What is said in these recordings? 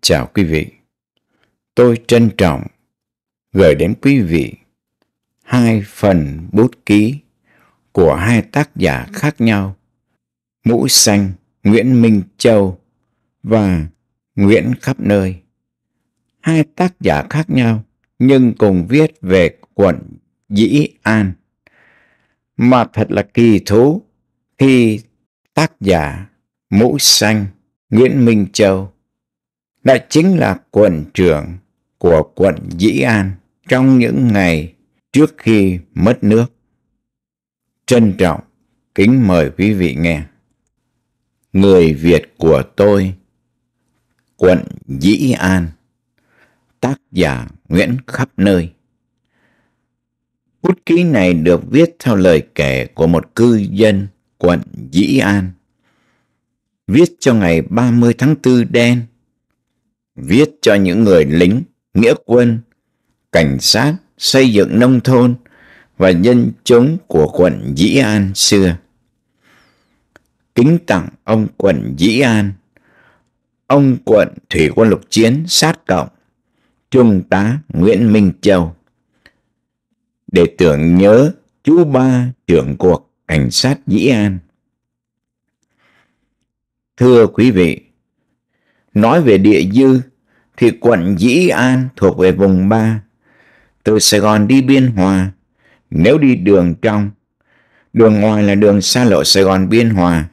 Chào quý vị. Tôi trân trọng gửi đến quý vị hai phần bút ký của hai tác giả khác nhau, Mũ Xanh Nguyễn Minh Châu và Nguyễn Khắp Nơi. Hai tác giả khác nhau nhưng cùng viết về quận Dĩ An. Mà thật là kỳ thú khi tác giả Mũ Xanh Nguyễn Minh Châu đó chính là quận trưởng của quận Dĩ An trong những ngày trước khi mất nước. Trân trọng, kính mời quý vị nghe. Người Việt của tôi, quận Dĩ An, tác giả Nguyễn Khắp Nơi. Bút ký này được viết theo lời kể của một cư dân quận Dĩ An. Viết cho ngày 30 tháng 4 đen viết cho những người lính, nghĩa quân, cảnh sát, xây dựng nông thôn và nhân chúng của quận Dĩ An xưa. Kính tặng ông quận Dĩ An, ông quận Thủy quân lục chiến sát cộng, Trung tá Nguyễn Minh Châu. Để tưởng nhớ chú ba trưởng cuộc cảnh sát Dĩ An. Thưa quý vị, Nói về địa dư thì quận Dĩ An thuộc về vùng 3. Từ Sài Gòn đi Biên Hòa, nếu đi đường trong, đường ngoài là đường xa lộ Sài Gòn Biên Hòa,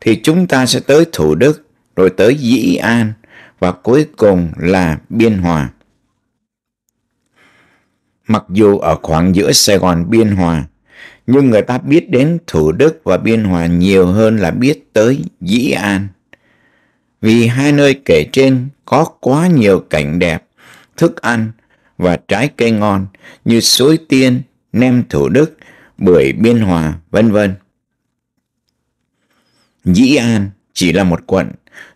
thì chúng ta sẽ tới Thủ Đức, rồi tới Dĩ An và cuối cùng là Biên Hòa. Mặc dù ở khoảng giữa Sài Gòn Biên Hòa, nhưng người ta biết đến Thủ Đức và Biên Hòa nhiều hơn là biết tới Dĩ An vì hai nơi kể trên có quá nhiều cảnh đẹp, thức ăn và trái cây ngon như suối tiên, nem Thủ Đức, bưởi Biên Hòa, vân vân. Dĩ An chỉ là một quận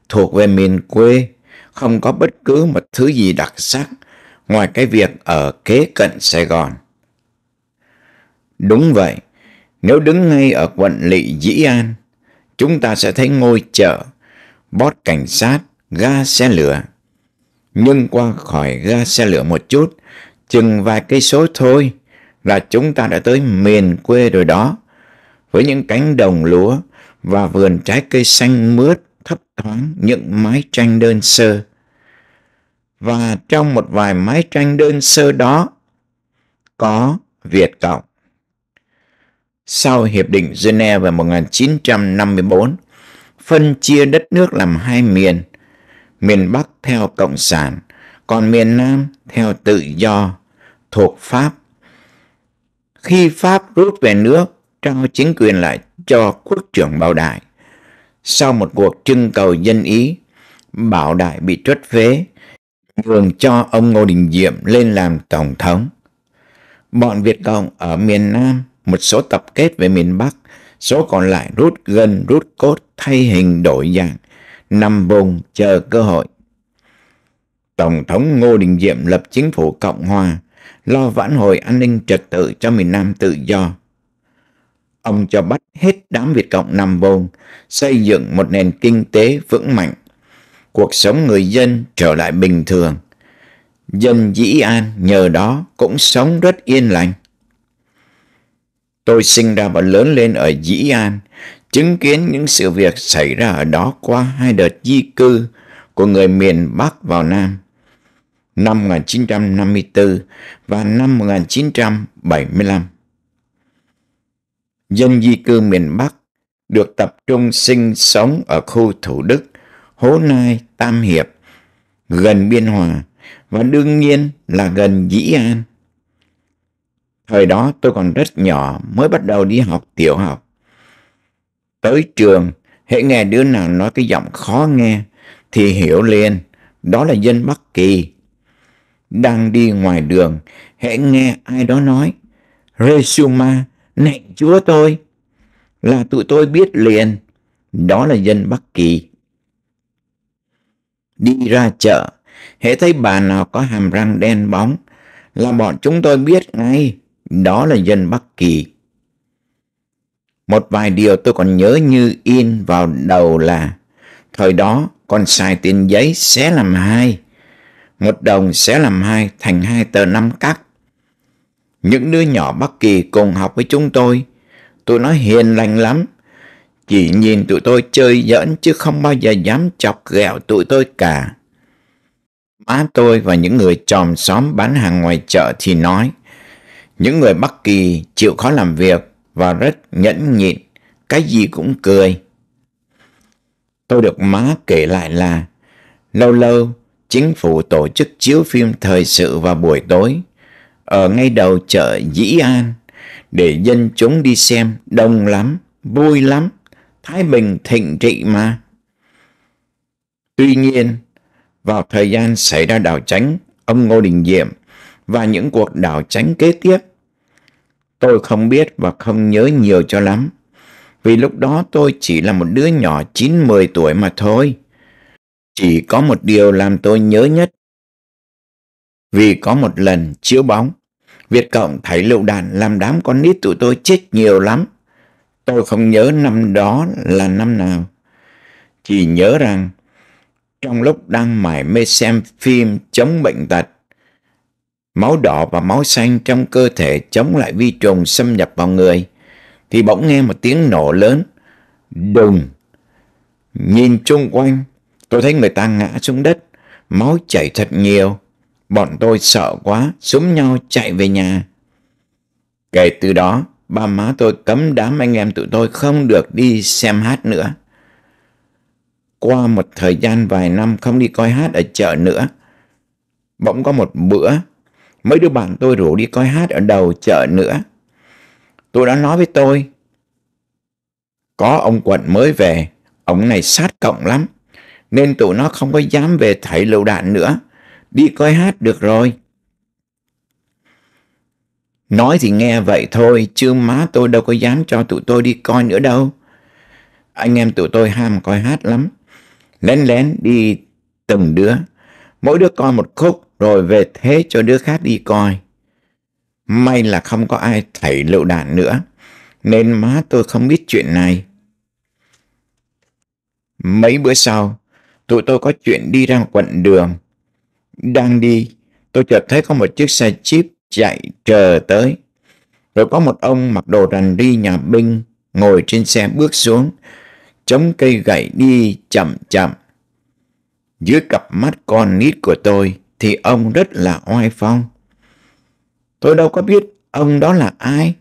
thuộc về miền quê, không có bất cứ một thứ gì đặc sắc ngoài cái việc ở kế cận Sài Gòn. Đúng vậy, nếu đứng ngay ở quận lỵ Dĩ An, chúng ta sẽ thấy ngôi chợ bót cảnh sát, ga xe lửa. Nhưng qua khỏi ga xe lửa một chút, chừng vài cây số thôi là chúng ta đã tới miền quê rồi đó. Với những cánh đồng lúa và vườn trái cây xanh mướt thấp thoáng những mái tranh đơn sơ. Và trong một vài mái tranh đơn sơ đó có Việt Cộng. Sau Hiệp định Geneva 1954, phân chia đất nước làm hai miền, miền Bắc theo Cộng sản, còn miền Nam theo tự do, thuộc Pháp. Khi Pháp rút về nước, trao chính quyền lại cho quốc trưởng Bảo Đại. Sau một cuộc trưng cầu dân Ý, Bảo Đại bị truất phế, nhường cho ông Ngô Đình Diệm lên làm Tổng thống. Bọn Việt Cộng ở miền Nam một số tập kết về miền Bắc số còn lại rút gân rút cốt thay hình đổi dạng, nằm vùng chờ cơ hội. Tổng thống Ngô Đình Diệm lập chính phủ Cộng Hòa, lo vãn hồi an ninh trật tự cho miền Nam tự do. Ông cho bắt hết đám Việt Cộng nằm Bồn, xây dựng một nền kinh tế vững mạnh. Cuộc sống người dân trở lại bình thường. Dân dĩ an nhờ đó cũng sống rất yên lành. Tôi sinh ra và lớn lên ở Dĩ An, chứng kiến những sự việc xảy ra ở đó qua hai đợt di cư của người miền Bắc vào Nam năm 1954 và năm 1975. Dân di cư miền Bắc được tập trung sinh sống ở khu Thủ Đức, Hố Nai, Tam Hiệp, gần Biên Hòa và đương nhiên là gần Dĩ An. Thời đó tôi còn rất nhỏ mới bắt đầu đi học tiểu học. Tới trường, hệ nghe đứa nào nói cái giọng khó nghe thì hiểu liền đó là dân Bắc Kỳ. Đang đi ngoài đường, hệ nghe ai đó nói Resuma, nạnh chúa tôi, là tụi tôi biết liền, đó là dân Bắc Kỳ. Đi ra chợ, hệ thấy bà nào có hàm răng đen bóng, là bọn chúng tôi biết ngay, đó là dân Bắc Kỳ. Một vài điều tôi còn nhớ như in vào đầu là thời đó con xài tiền giấy sẽ làm hai, một đồng sẽ làm hai thành hai tờ năm cắt Những đứa nhỏ Bắc Kỳ cùng học với chúng tôi, tụi nó hiền lành lắm, chỉ nhìn tụi tôi chơi giỡn chứ không bao giờ dám chọc ghẹo tụi tôi cả. Má tôi và những người chòm xóm bán hàng ngoài chợ thì nói, những người Bắc Kỳ chịu khó làm việc và rất nhẫn nhịn, cái gì cũng cười. Tôi được má kể lại là lâu lâu chính phủ tổ chức chiếu phim thời sự vào buổi tối ở ngay đầu chợ Dĩ An để dân chúng đi xem đông lắm, vui lắm, Thái Bình thịnh trị mà. Tuy nhiên, vào thời gian xảy ra đảo tránh, ông Ngô Đình Diệm và những cuộc đảo tránh kế tiếp. Tôi không biết và không nhớ nhiều cho lắm, vì lúc đó tôi chỉ là một đứa nhỏ 9-10 tuổi mà thôi. Chỉ có một điều làm tôi nhớ nhất. Vì có một lần chiếu bóng, Việt Cộng thấy lựu đạn làm đám con nít tụi tôi chết nhiều lắm. Tôi không nhớ năm đó là năm nào. Chỉ nhớ rằng trong lúc đang mải mê xem phim chống bệnh tật máu đỏ và máu xanh trong cơ thể chống lại vi trùng xâm nhập vào người, thì bỗng nghe một tiếng nổ lớn. Đùng! Nhìn chung quanh, tôi thấy người ta ngã xuống đất, máu chảy thật nhiều. Bọn tôi sợ quá, súng nhau chạy về nhà. Kể từ đó, ba má tôi cấm đám anh em tụi tôi không được đi xem hát nữa. Qua một thời gian vài năm không đi coi hát ở chợ nữa, bỗng có một bữa Mấy đứa bạn tôi rủ đi coi hát ở đầu chợ nữa. Tôi đã nói với tôi, có ông quận mới về, ông này sát cộng lắm, nên tụi nó không có dám về thảy lựu đạn nữa. Đi coi hát được rồi. Nói thì nghe vậy thôi, chứ má tôi đâu có dám cho tụi tôi đi coi nữa đâu. Anh em tụi tôi ham coi hát lắm. Lén lén đi từng đứa mỗi đứa coi một khúc rồi về thế cho đứa khác đi coi. May là không có ai thảy lựu đạn nữa, nên má tôi không biết chuyện này. Mấy bữa sau, tụi tôi có chuyện đi ra quận đường. Đang đi, tôi chợt thấy có một chiếc xe jeep chạy chờ tới. Rồi có một ông mặc đồ rằn đi nhà binh ngồi trên xe bước xuống, chống cây gậy đi chậm chậm. Dưới cặp mắt con nít của tôi thì ông rất là oai phong. Tôi đâu có biết ông đó là ai,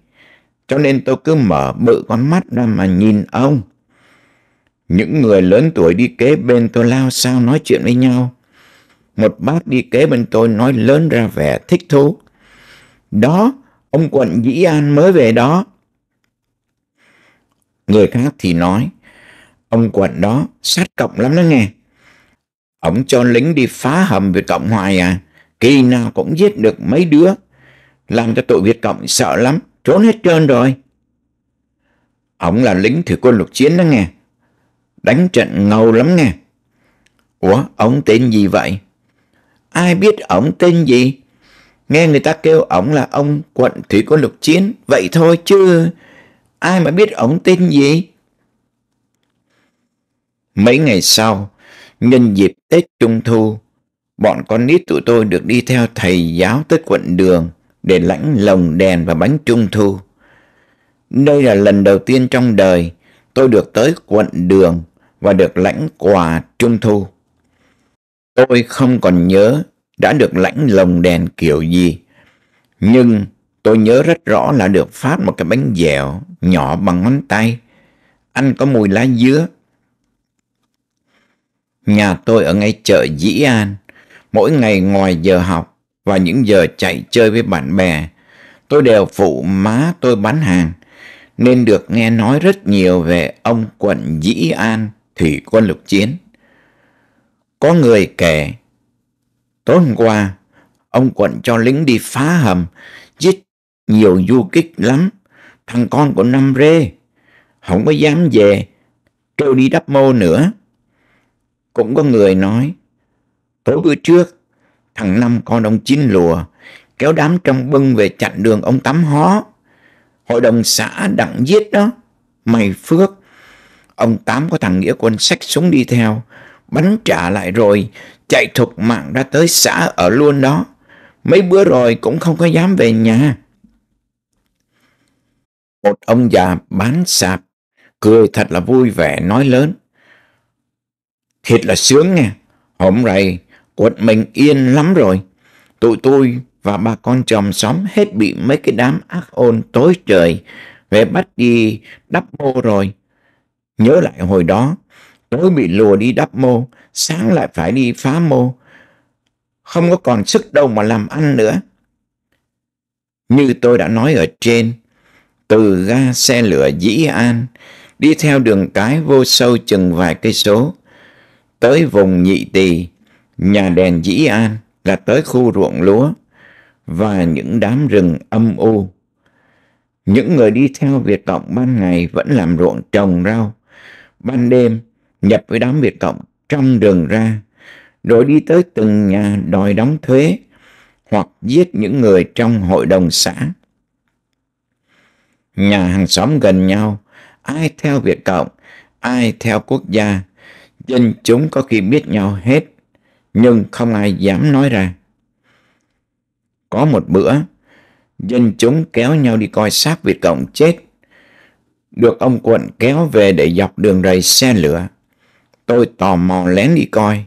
cho nên tôi cứ mở bự con mắt ra mà nhìn ông. Những người lớn tuổi đi kế bên tôi lao sao nói chuyện với nhau. Một bác đi kế bên tôi nói lớn ra vẻ thích thú. Đó, ông quận Dĩ An mới về đó. Người khác thì nói, ông quận đó sát cộng lắm đó nghe. Ông cho lính đi phá hầm Việt Cộng hoài à. Kỳ nào cũng giết được mấy đứa. Làm cho tội Việt Cộng sợ lắm. Trốn hết trơn rồi. Ông là lính thủy quân lục chiến đó nghe. Đánh trận ngầu lắm nghe. Ủa, ông tên gì vậy? Ai biết ông tên gì? Nghe người ta kêu ông là ông quận thủy quân lục chiến. Vậy thôi chứ ai mà biết ông tên gì? Mấy ngày sau, Nhân dịp Tết Trung Thu, bọn con nít tụi tôi được đi theo thầy giáo tới quận đường để lãnh lồng đèn và bánh Trung Thu. Đây là lần đầu tiên trong đời tôi được tới quận đường và được lãnh quà Trung Thu. Tôi không còn nhớ đã được lãnh lồng đèn kiểu gì, nhưng tôi nhớ rất rõ là được phát một cái bánh dẻo nhỏ bằng ngón tay, ăn có mùi lá dứa Nhà tôi ở ngay chợ Dĩ An, mỗi ngày ngoài giờ học và những giờ chạy chơi với bạn bè, tôi đều phụ má tôi bán hàng, nên được nghe nói rất nhiều về ông quận Dĩ An, thủy quân lục chiến. Có người kể, tối hôm qua, ông quận cho lính đi phá hầm, giết nhiều du kích lắm, thằng con của Nam rê, không có dám về, kêu đi đắp mô nữa. Cũng có người nói, tối bữa trước, thằng Năm con ông Chín lùa, kéo đám trong bưng về chặn đường ông tắm Hó. Hội đồng xã đặng giết đó, mày Phước. Ông Tám có thằng Nghĩa Quân xách súng đi theo, bắn trả lại rồi, chạy thục mạng ra tới xã ở luôn đó. Mấy bữa rồi cũng không có dám về nhà. Một ông già bán sạp, cười thật là vui vẻ nói lớn. Thiệt là sướng nghe. Hôm nay quận mình yên lắm rồi. Tụi tôi và bà con chồng xóm hết bị mấy cái đám ác ôn tối trời về bắt đi đắp mô rồi. Nhớ lại hồi đó, tối bị lùa đi đắp mô, sáng lại phải đi phá mô. Không có còn sức đâu mà làm ăn nữa. Như tôi đã nói ở trên, từ ga xe lửa Dĩ An, đi theo đường cái vô sâu chừng vài cây số, tới vùng nhị tỳ, nhà đèn dĩ an là tới khu ruộng lúa và những đám rừng âm u. Những người đi theo Việt Cộng ban ngày vẫn làm ruộng trồng rau. Ban đêm nhập với đám Việt Cộng trong đường ra, rồi đi tới từng nhà đòi đóng thuế hoặc giết những người trong hội đồng xã. Nhà hàng xóm gần nhau, ai theo Việt Cộng, ai theo quốc gia Dân chúng có khi biết nhau hết, nhưng không ai dám nói ra. Có một bữa, dân chúng kéo nhau đi coi xác Việt Cộng chết. Được ông quận kéo về để dọc đường rầy xe lửa. Tôi tò mò lén đi coi.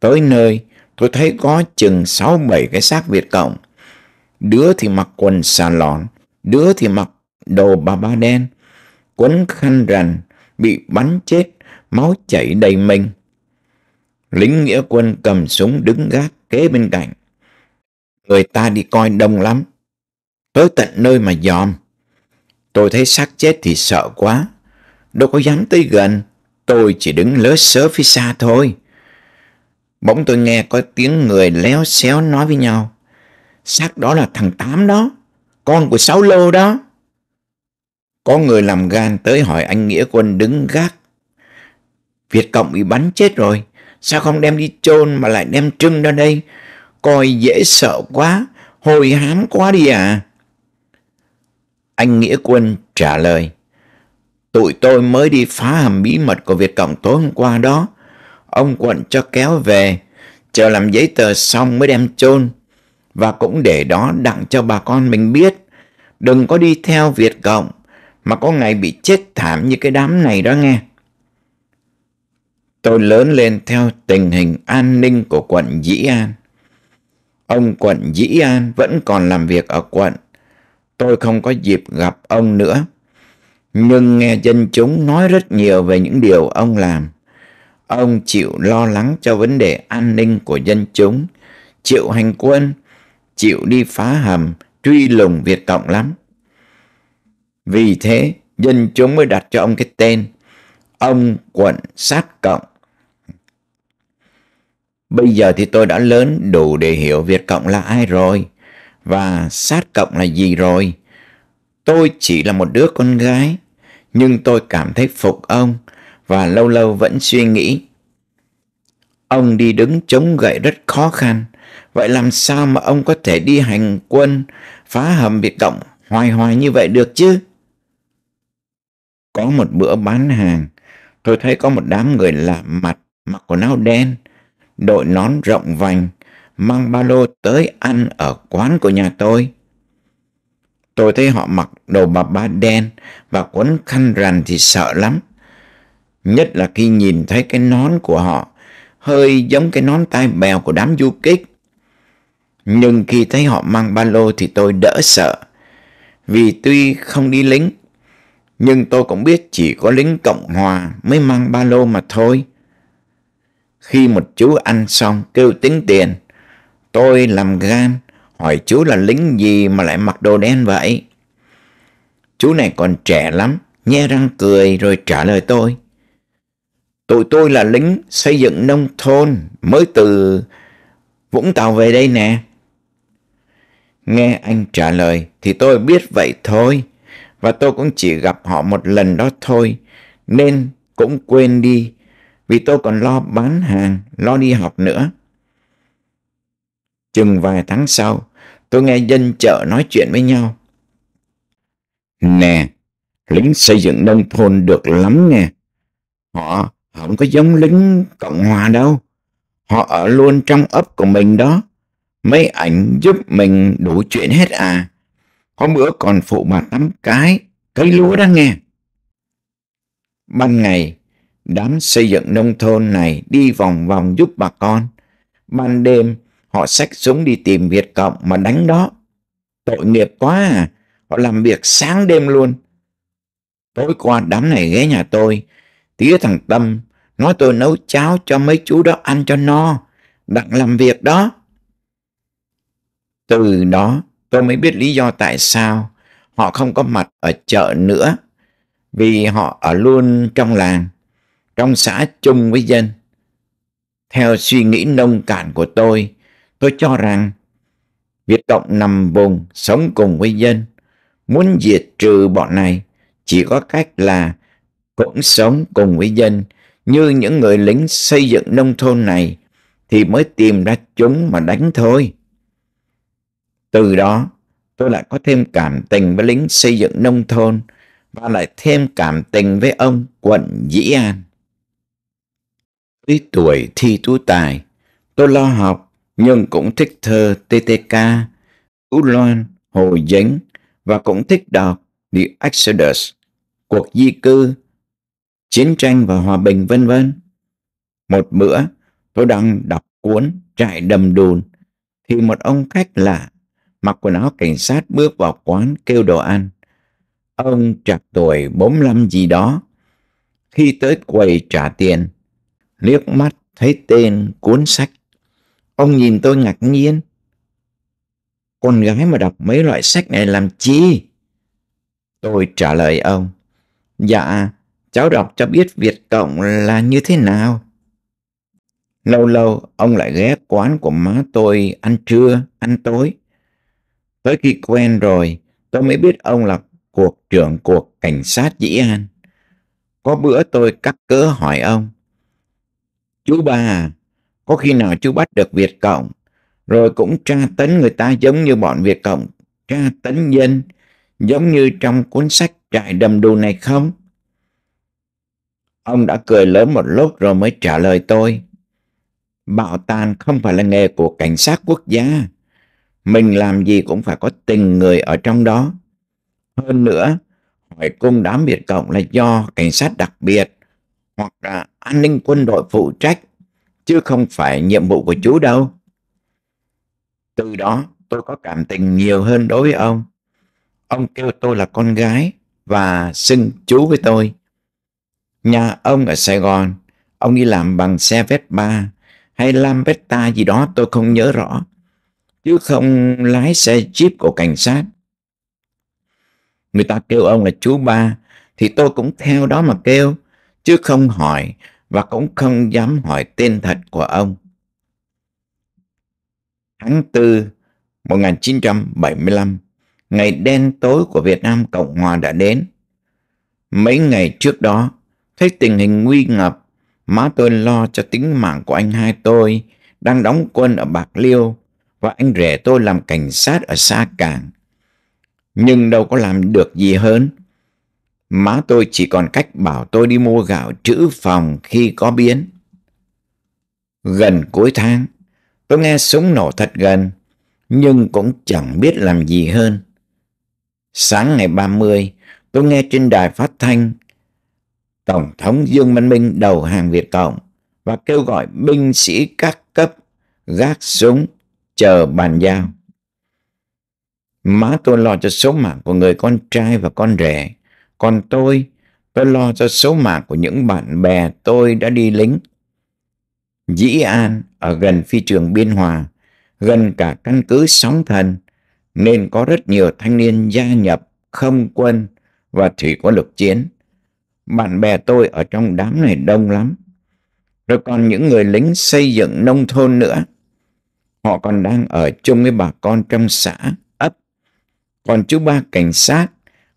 Tới nơi, tôi thấy có chừng sáu bảy cái xác Việt Cộng. Đứa thì mặc quần xà lọn, đứa thì mặc đồ bà ba đen, quấn khăn rằn, bị bắn chết máu chảy đầy mình. Lính nghĩa quân cầm súng đứng gác kế bên cạnh. Người ta đi coi đông lắm. Tới tận nơi mà dòm. Tôi thấy xác chết thì sợ quá. Đâu có dám tới gần. Tôi chỉ đứng lớ sớ phía xa thôi. Bỗng tôi nghe có tiếng người léo xéo nói với nhau. Xác đó là thằng Tám đó. Con của Sáu Lô đó. Có người làm gan tới hỏi anh Nghĩa Quân đứng gác Việt Cộng bị bắn chết rồi, sao không đem đi chôn mà lại đem trưng ra đây? Coi dễ sợ quá, hồi hám quá đi à. Anh Nghĩa Quân trả lời, tụi tôi mới đi phá hầm bí mật của Việt Cộng tối hôm qua đó. Ông quận cho kéo về, chờ làm giấy tờ xong mới đem chôn và cũng để đó đặng cho bà con mình biết. Đừng có đi theo Việt Cộng mà có ngày bị chết thảm như cái đám này đó nghe. Tôi lớn lên theo tình hình an ninh của quận Dĩ An. Ông quận Dĩ An vẫn còn làm việc ở quận. Tôi không có dịp gặp ông nữa. Nhưng nghe dân chúng nói rất nhiều về những điều ông làm. Ông chịu lo lắng cho vấn đề an ninh của dân chúng, chịu hành quân, chịu đi phá hầm, truy lùng Việt Cộng lắm. Vì thế, dân chúng mới đặt cho ông cái tên ông quận sát cộng Bây giờ thì tôi đã lớn đủ để hiểu Việt Cộng là ai rồi và sát cộng là gì rồi. Tôi chỉ là một đứa con gái, nhưng tôi cảm thấy phục ông và lâu lâu vẫn suy nghĩ. Ông đi đứng chống gậy rất khó khăn, vậy làm sao mà ông có thể đi hành quân phá hầm Việt Cộng hoài hoài như vậy được chứ? Có một bữa bán hàng, tôi thấy có một đám người lạ mặt mặc quần áo đen đội nón rộng vành, mang ba lô tới ăn ở quán của nhà tôi. Tôi thấy họ mặc đồ bà ba đen và quấn khăn rằn thì sợ lắm. Nhất là khi nhìn thấy cái nón của họ, hơi giống cái nón tai bèo của đám du kích. Nhưng khi thấy họ mang ba lô thì tôi đỡ sợ. Vì tuy không đi lính, nhưng tôi cũng biết chỉ có lính Cộng Hòa mới mang ba lô mà thôi. Khi một chú ăn xong kêu tính tiền, tôi làm gan, hỏi chú là lính gì mà lại mặc đồ đen vậy? Chú này còn trẻ lắm, nhe răng cười rồi trả lời tôi. Tụi tôi là lính xây dựng nông thôn mới từ Vũng Tàu về đây nè. Nghe anh trả lời thì tôi biết vậy thôi và tôi cũng chỉ gặp họ một lần đó thôi nên cũng quên đi vì tôi còn lo bán hàng, lo đi học nữa. Chừng vài tháng sau, tôi nghe dân chợ nói chuyện với nhau. Nè, lính xây dựng nông thôn được lắm nè. Họ không có giống lính Cộng Hòa đâu. Họ ở luôn trong ấp của mình đó. Mấy ảnh giúp mình đủ chuyện hết à. Có bữa còn phụ bà tắm cái, cây lúa đó nghe. Ban ngày, Đám xây dựng nông thôn này đi vòng vòng giúp bà con. Ban đêm, họ xách súng đi tìm Việt Cộng mà đánh đó. Tội nghiệp quá à, họ làm việc sáng đêm luôn. Tối qua đám này ghé nhà tôi, tía thằng Tâm nói tôi nấu cháo cho mấy chú đó ăn cho no, đặng làm việc đó. Từ đó tôi mới biết lý do tại sao họ không có mặt ở chợ nữa, vì họ ở luôn trong làng trong xã chung với dân. Theo suy nghĩ nông cạn của tôi, tôi cho rằng Việt Cộng nằm vùng sống cùng với dân. Muốn diệt trừ bọn này chỉ có cách là cũng sống cùng với dân như những người lính xây dựng nông thôn này thì mới tìm ra chúng mà đánh thôi. Từ đó, tôi lại có thêm cảm tình với lính xây dựng nông thôn và lại thêm cảm tình với ông quận Dĩ An. Tuy tuổi thi tú tài, tôi lo học nhưng cũng thích thơ TTK, Ú Loan, Hồ Dính và cũng thích đọc The Exodus, cuộc di cư, chiến tranh và hòa bình vân vân. Một bữa, tôi đang đọc cuốn Trại đầm đùn thì một ông khách lạ mặc quần áo cảnh sát bước vào quán kêu đồ ăn. Ông trạc tuổi 45 gì đó. Khi tới quầy trả tiền, liếc mắt thấy tên cuốn sách. Ông nhìn tôi ngạc nhiên. Con gái mà đọc mấy loại sách này làm chi? Tôi trả lời ông. Dạ, cháu đọc cho biết Việt Cộng là như thế nào. Lâu lâu, ông lại ghé quán của má tôi ăn trưa, ăn tối. Tới khi quen rồi, tôi mới biết ông là cuộc trưởng cuộc cảnh sát Dĩ An. Có bữa tôi cắt cớ hỏi ông, Chú ba có khi nào chú bắt được Việt Cộng, rồi cũng tra tấn người ta giống như bọn Việt Cộng, tra tấn dân, giống như trong cuốn sách trại đầm đù này không? Ông đã cười lớn một lúc rồi mới trả lời tôi. Bạo tàn không phải là nghề của cảnh sát quốc gia. Mình làm gì cũng phải có tình người ở trong đó. Hơn nữa, hỏi cung đám việt cộng là do cảnh sát đặc biệt hoặc à, an ninh quân đội phụ trách, chứ không phải nhiệm vụ của chú đâu. Từ đó, tôi có cảm tình nhiều hơn đối với ông. Ông kêu tôi là con gái và xưng chú với tôi. Nhà ông ở Sài Gòn, ông đi làm bằng xe Vespa hay Lam Vesta gì đó tôi không nhớ rõ, chứ không lái xe Jeep của cảnh sát. Người ta kêu ông là chú ba, thì tôi cũng theo đó mà kêu, chứ không hỏi và cũng không dám hỏi tên thật của ông. Tháng 4 1975, ngày đen tối của Việt Nam Cộng Hòa đã đến. Mấy ngày trước đó, thấy tình hình nguy ngập, má tôi lo cho tính mạng của anh hai tôi đang đóng quân ở Bạc Liêu và anh rể tôi làm cảnh sát ở Sa Cảng. Nhưng đâu có làm được gì hơn Má tôi chỉ còn cách bảo tôi đi mua gạo trữ phòng khi có biến. Gần cuối tháng, tôi nghe súng nổ thật gần, nhưng cũng chẳng biết làm gì hơn. Sáng ngày 30, tôi nghe trên đài phát thanh Tổng thống Dương Văn Minh đầu hàng Việt Cộng và kêu gọi binh sĩ các cấp gác súng chờ bàn giao. Má tôi lo cho số mạng của người con trai và con rể còn tôi, tôi lo cho số mạng của những bạn bè tôi đã đi lính. Dĩ An ở gần phi trường Biên Hòa, gần cả căn cứ sóng thần, nên có rất nhiều thanh niên gia nhập không quân và thủy quân lục chiến. Bạn bè tôi ở trong đám này đông lắm. Rồi còn những người lính xây dựng nông thôn nữa. Họ còn đang ở chung với bà con trong xã, ấp. Còn chú ba cảnh sát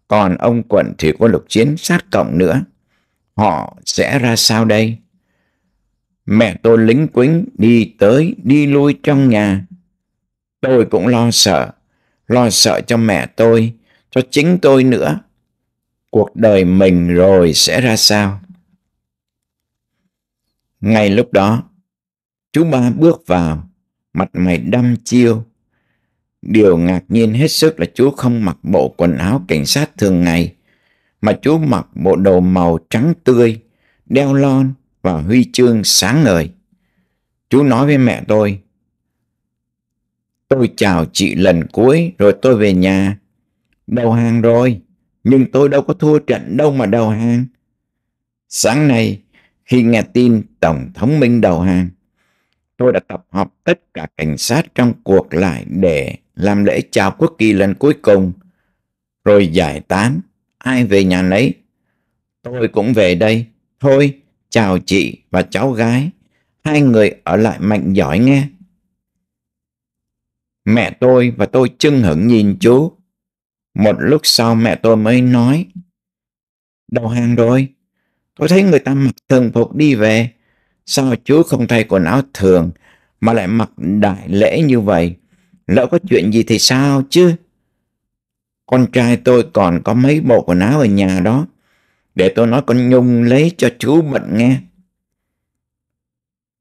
còn ông quận thì có lục chiến sát cổng nữa. Họ sẽ ra sao đây? Mẹ tôi lính quính đi tới đi lui trong nhà. Tôi cũng lo sợ, lo sợ cho mẹ tôi, cho chính tôi nữa. Cuộc đời mình rồi sẽ ra sao? Ngay lúc đó, chú ba bước vào, mặt mày đăm chiêu, Điều ngạc nhiên hết sức là chú không mặc bộ quần áo cảnh sát thường ngày, mà chú mặc bộ đồ màu trắng tươi, đeo lon và huy chương sáng ngời. Chú nói với mẹ tôi, Tôi chào chị lần cuối rồi tôi về nhà. Đầu hàng rồi, nhưng tôi đâu có thua trận đâu mà đầu hàng. Sáng nay, khi nghe tin Tổng thống Minh đầu hàng, tôi đã tập hợp tất cả cảnh sát trong cuộc lại để làm lễ chào quốc kỳ lần cuối cùng, rồi giải tán, ai về nhà nấy. Tôi cũng về đây, thôi, chào chị và cháu gái, hai người ở lại mạnh giỏi nghe. Mẹ tôi và tôi chưng hửng nhìn chú. Một lúc sau mẹ tôi mới nói, đầu hàng rồi, tôi thấy người ta mặc thường phục đi về, sao chú không thay quần áo thường mà lại mặc đại lễ như vậy? Lỡ có chuyện gì thì sao chứ? Con trai tôi còn có mấy bộ quần áo ở nhà đó. Để tôi nói con Nhung lấy cho chú bận nghe.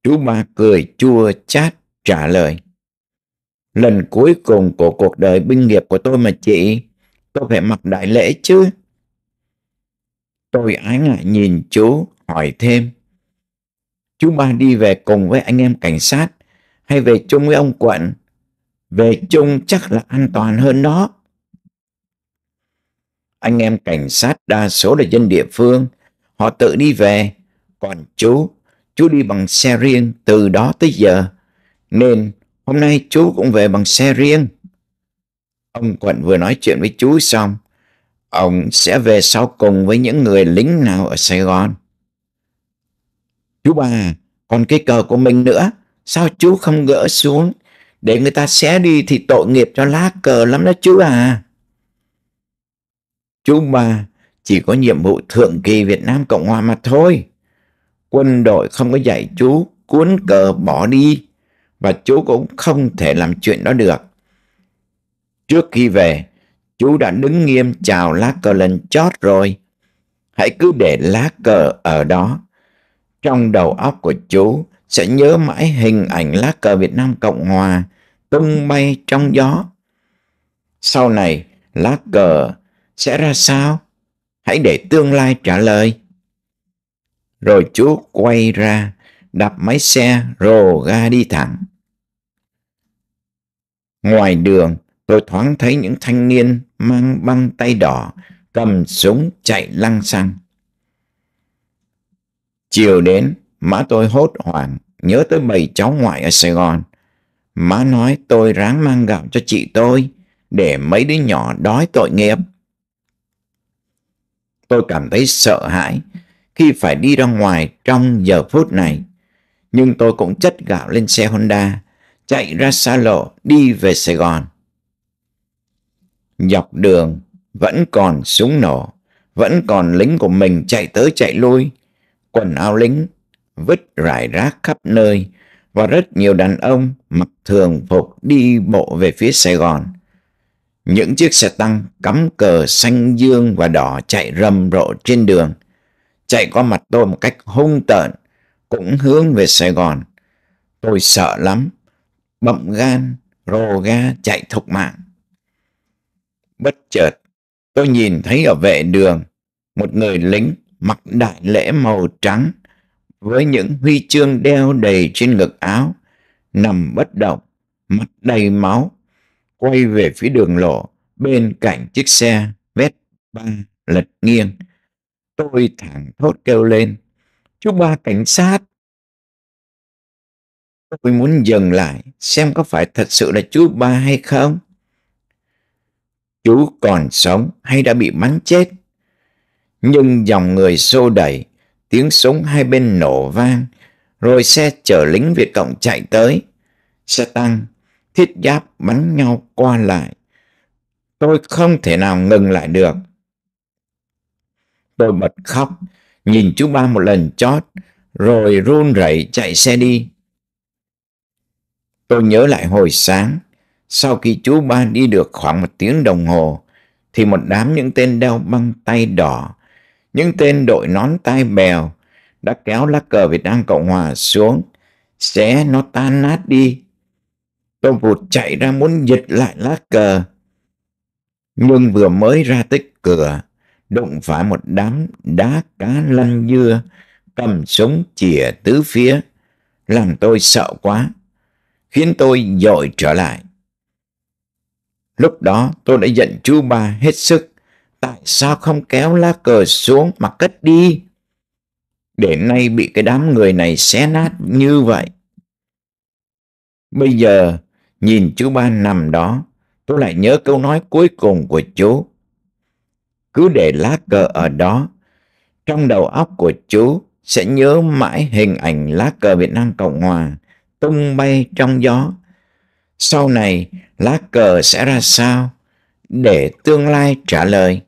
Chú ba cười chua chát trả lời. Lần cuối cùng của cuộc đời binh nghiệp của tôi mà chị, tôi phải mặc đại lễ chứ. Tôi ái ngại nhìn chú, hỏi thêm. Chú ba đi về cùng với anh em cảnh sát hay về chung với ông quận? về chung chắc là an toàn hơn đó. Anh em cảnh sát đa số là dân địa phương, họ tự đi về, còn chú, chú đi bằng xe riêng từ đó tới giờ, nên hôm nay chú cũng về bằng xe riêng. Ông Quận vừa nói chuyện với chú xong, ông sẽ về sau cùng với những người lính nào ở Sài Gòn. Chú bà, còn cái cờ của mình nữa, sao chú không gỡ xuống để người ta xé đi thì tội nghiệp cho lá cờ lắm đó chú à. Chú mà chỉ có nhiệm vụ thượng kỳ Việt Nam Cộng Hòa mà thôi. Quân đội không có dạy chú cuốn cờ bỏ đi và chú cũng không thể làm chuyện đó được. Trước khi về, chú đã đứng nghiêm chào lá cờ lần chót rồi. Hãy cứ để lá cờ ở đó. Trong đầu óc của chú sẽ nhớ mãi hình ảnh lá cờ Việt Nam Cộng Hòa tung bay trong gió. Sau này, lá cờ sẽ ra sao? Hãy để tương lai trả lời. Rồi chú quay ra, đạp máy xe rồ ga đi thẳng. Ngoài đường, tôi thoáng thấy những thanh niên mang băng tay đỏ, cầm súng chạy lăng xăng. Chiều đến, Má tôi hốt hoảng, nhớ tới bầy cháu ngoại ở Sài Gòn. Má nói tôi ráng mang gạo cho chị tôi, để mấy đứa nhỏ đói tội nghiệp. Tôi cảm thấy sợ hãi khi phải đi ra ngoài trong giờ phút này. Nhưng tôi cũng chất gạo lên xe Honda, chạy ra xa lộ đi về Sài Gòn. Dọc đường vẫn còn súng nổ, vẫn còn lính của mình chạy tới chạy lui. Quần áo lính vứt rải rác khắp nơi và rất nhiều đàn ông mặc thường phục đi bộ về phía Sài Gòn. Những chiếc xe tăng cắm cờ xanh dương và đỏ chạy rầm rộ trên đường, chạy qua mặt tôi một cách hung tợn, cũng hướng về Sài Gòn. Tôi sợ lắm, bậm gan, rồ ga chạy thục mạng. Bất chợt, tôi nhìn thấy ở vệ đường một người lính mặc đại lễ màu trắng với những huy chương đeo đầy trên ngực áo, nằm bất động, mặt đầy máu, quay về phía đường lộ bên cạnh chiếc xe vét ba lật nghiêng. Tôi thẳng thốt kêu lên, chú ba cảnh sát. Tôi muốn dừng lại xem có phải thật sự là chú ba hay không. Chú còn sống hay đã bị bắn chết? Nhưng dòng người xô đẩy tiếng súng hai bên nổ vang, rồi xe chở lính Việt Cộng chạy tới. Xe tăng, thiết giáp bắn nhau qua lại. Tôi không thể nào ngừng lại được. Tôi bật khóc, nhìn chú ba một lần chót, rồi run rẩy chạy xe đi. Tôi nhớ lại hồi sáng, sau khi chú ba đi được khoảng một tiếng đồng hồ, thì một đám những tên đeo băng tay đỏ những tên đội nón tai bèo đã kéo lá cờ Việt Nam Cộng Hòa xuống, xé nó tan nát đi. Tôi vụt chạy ra muốn giật lại lá cờ, nhưng vừa mới ra tới cửa, đụng phải một đám đá cá lăn dưa, cầm súng chìa tứ phía, làm tôi sợ quá, khiến tôi dội trở lại. Lúc đó tôi đã giận chú ba hết sức, Tại sao không kéo lá cờ xuống mà cất đi? Để nay bị cái đám người này xé nát như vậy. Bây giờ, nhìn chú ba nằm đó, tôi lại nhớ câu nói cuối cùng của chú. Cứ để lá cờ ở đó, trong đầu óc của chú sẽ nhớ mãi hình ảnh lá cờ Việt Nam Cộng Hòa tung bay trong gió. Sau này, lá cờ sẽ ra sao? Để tương lai trả lời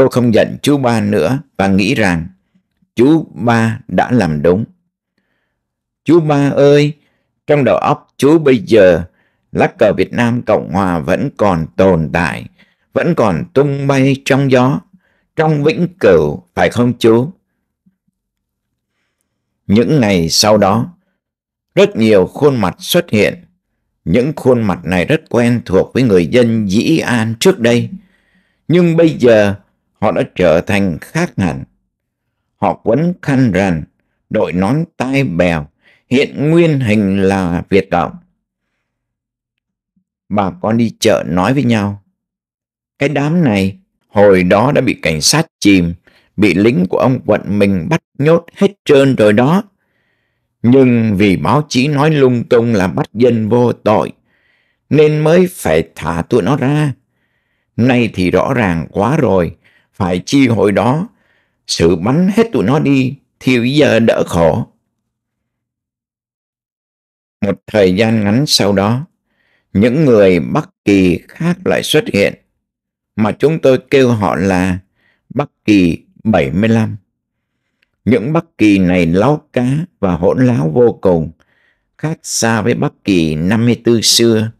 tôi không giận chú ba nữa và nghĩ rằng chú ba đã làm đúng. Chú ba ơi, trong đầu óc chú bây giờ lá cờ Việt Nam Cộng Hòa vẫn còn tồn tại, vẫn còn tung bay trong gió, trong vĩnh cửu, phải không chú? Những ngày sau đó, rất nhiều khuôn mặt xuất hiện. Những khuôn mặt này rất quen thuộc với người dân Dĩ An trước đây. Nhưng bây giờ họ đã trở thành khác hẳn. Họ quấn khăn rằn, đội nón tai bèo, hiện nguyên hình là Việt Cộng. Bà con đi chợ nói với nhau, cái đám này hồi đó đã bị cảnh sát chìm, bị lính của ông quận mình bắt nhốt hết trơn rồi đó. Nhưng vì báo chí nói lung tung là bắt dân vô tội, nên mới phải thả tụi nó ra. Nay thì rõ ràng quá rồi, phải chi hồi đó, sự bắn hết tụi nó đi thì bây giờ đỡ khổ. Một thời gian ngắn sau đó, những người Bắc Kỳ khác lại xuất hiện, mà chúng tôi kêu họ là Bắc Kỳ 75. Những Bắc Kỳ này láo cá và hỗn láo vô cùng, khác xa với Bắc Kỳ 54 xưa.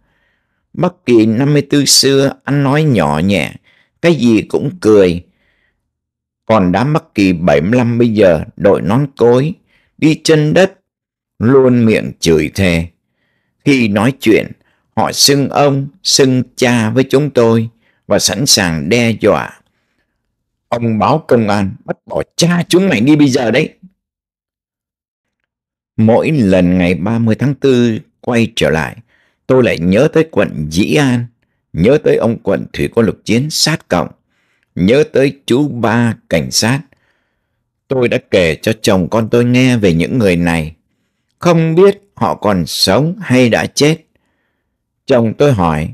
Bắc Kỳ 54 xưa ăn nói nhỏ nhẹ, cái gì cũng cười, còn đám Bắc Kỳ 75 bây giờ đội nón cối, đi chân đất, luôn miệng chửi thề. Khi nói chuyện, họ xưng ông, xưng cha với chúng tôi và sẵn sàng đe dọa. Ông báo công an bắt bỏ cha chúng mày đi bây giờ đấy. Mỗi lần ngày 30 tháng 4 quay trở lại, tôi lại nhớ tới quận Dĩ An, nhớ tới ông quận Thủy Quân Lục Chiến sát cộng nhớ tới chú ba cảnh sát. Tôi đã kể cho chồng con tôi nghe về những người này. Không biết họ còn sống hay đã chết. Chồng tôi hỏi,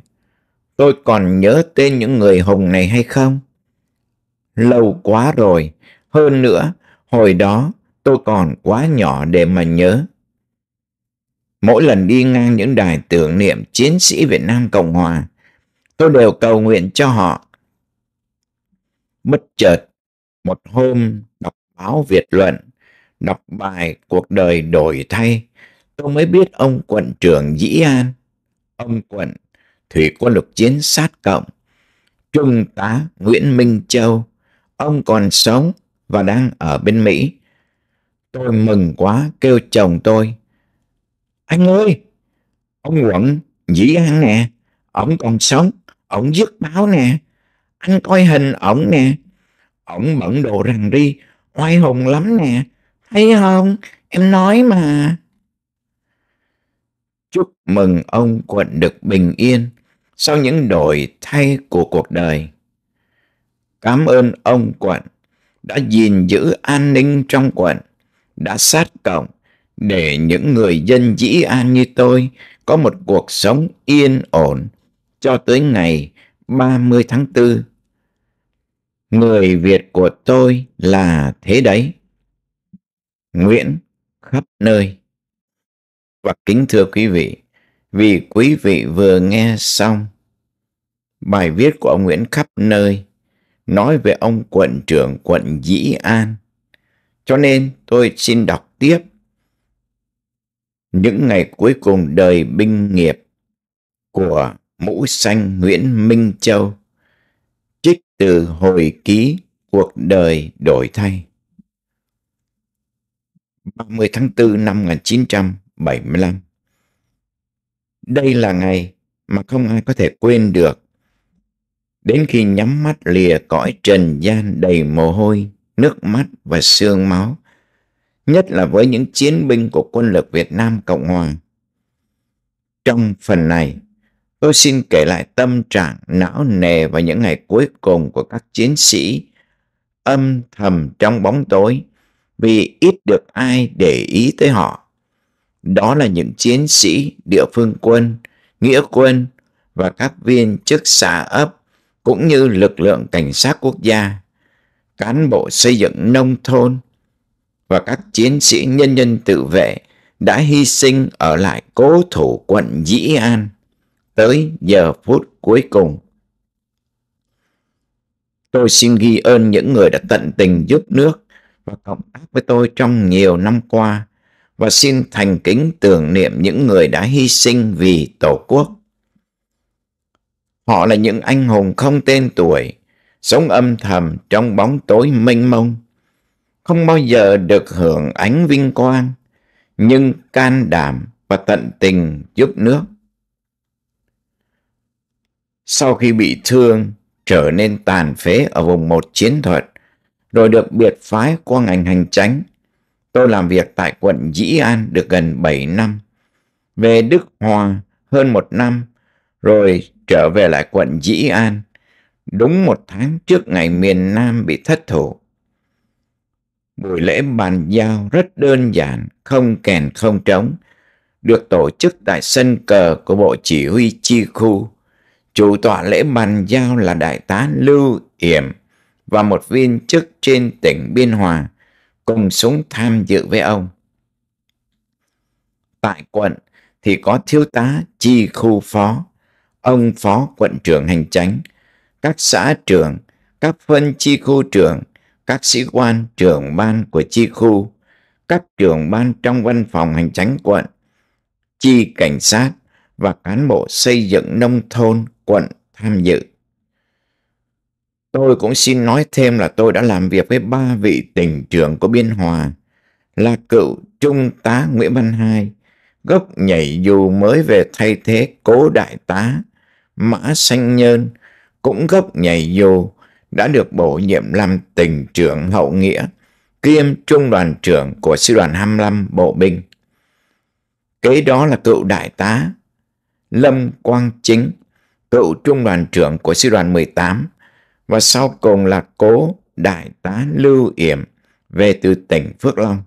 tôi còn nhớ tên những người hùng này hay không? Lâu quá rồi, hơn nữa, hồi đó tôi còn quá nhỏ để mà nhớ. Mỗi lần đi ngang những đài tưởng niệm chiến sĩ Việt Nam Cộng Hòa, tôi đều cầu nguyện cho họ Bất chợt, một hôm đọc báo Việt Luận, đọc bài Cuộc đời đổi thay, tôi mới biết ông quận trưởng Dĩ An, ông quận thủy quân lục chiến sát cộng, trung tá Nguyễn Minh Châu, ông còn sống và đang ở bên Mỹ. Tôi mừng quá kêu chồng tôi, anh ơi, ông quận Dĩ An nè, ông còn sống, ông dứt báo nè, anh coi hình ổng nè ổng bận đồ rằng ri oai hùng lắm nè thấy không em nói mà chúc mừng ông quận được bình yên sau những đổi thay của cuộc đời cảm ơn ông quận đã gìn giữ an ninh trong quận đã sát cổng để những người dân dĩ an như tôi có một cuộc sống yên ổn cho tới ngày 30 tháng 4 Người Việt của tôi là thế đấy. Nguyễn khắp nơi. Và kính thưa quý vị, vì quý vị vừa nghe xong bài viết của ông Nguyễn khắp nơi nói về ông quận trưởng quận Dĩ An. Cho nên tôi xin đọc tiếp những ngày cuối cùng đời binh nghiệp của mũ xanh Nguyễn Minh Châu Trích từ hồi ký Cuộc đời đổi thay 30 tháng 4 năm 1975 Đây là ngày mà không ai có thể quên được Đến khi nhắm mắt lìa cõi trần gian đầy mồ hôi, nước mắt và xương máu Nhất là với những chiến binh của quân lực Việt Nam Cộng Hòa Trong phần này Tôi xin kể lại tâm trạng não nề vào những ngày cuối cùng của các chiến sĩ âm thầm trong bóng tối vì ít được ai để ý tới họ. Đó là những chiến sĩ địa phương quân, nghĩa quân và các viên chức xã ấp cũng như lực lượng cảnh sát quốc gia, cán bộ xây dựng nông thôn và các chiến sĩ nhân dân tự vệ đã hy sinh ở lại cố thủ quận Dĩ An tới giờ phút cuối cùng. Tôi xin ghi ơn những người đã tận tình giúp nước và cộng tác với tôi trong nhiều năm qua và xin thành kính tưởng niệm những người đã hy sinh vì Tổ quốc. Họ là những anh hùng không tên tuổi, sống âm thầm trong bóng tối mênh mông, không bao giờ được hưởng ánh vinh quang, nhưng can đảm và tận tình giúp nước sau khi bị thương trở nên tàn phế ở vùng một chiến thuật, rồi được biệt phái qua ngành hành tránh. Tôi làm việc tại quận Dĩ An được gần 7 năm, về Đức Hòa hơn một năm, rồi trở về lại quận Dĩ An, đúng một tháng trước ngày miền Nam bị thất thủ. Buổi lễ bàn giao rất đơn giản, không kèn không trống, được tổ chức tại sân cờ của Bộ Chỉ huy Chi Khu Chủ tọa lễ bàn giao là Đại tá Lưu Yểm và một viên chức trên tỉnh Biên Hòa cùng xuống tham dự với ông. Tại quận thì có thiếu tá chi khu phó, ông phó quận trưởng hành chánh, các xã trưởng, các phân chi khu trưởng, các sĩ quan trưởng ban của chi khu, các trưởng ban trong văn phòng hành chánh quận, chi cảnh sát và cán bộ xây dựng nông thôn quận tham dự. Tôi cũng xin nói thêm là tôi đã làm việc với ba vị tỉnh trưởng của Biên Hòa là cựu Trung tá Nguyễn Văn Hai, gốc nhảy dù mới về thay thế cố đại tá Mã Sanh Nhơn, cũng gốc nhảy dù đã được bổ nhiệm làm tỉnh trưởng hậu nghĩa kiêm trung đoàn trưởng của sư đoàn 25 bộ binh. Kế đó là cựu đại tá Lâm Quang Chính cựu trung đoàn trưởng của sư đoàn 18 và sau cùng là cố đại tá Lưu Yểm về từ tỉnh Phước Long.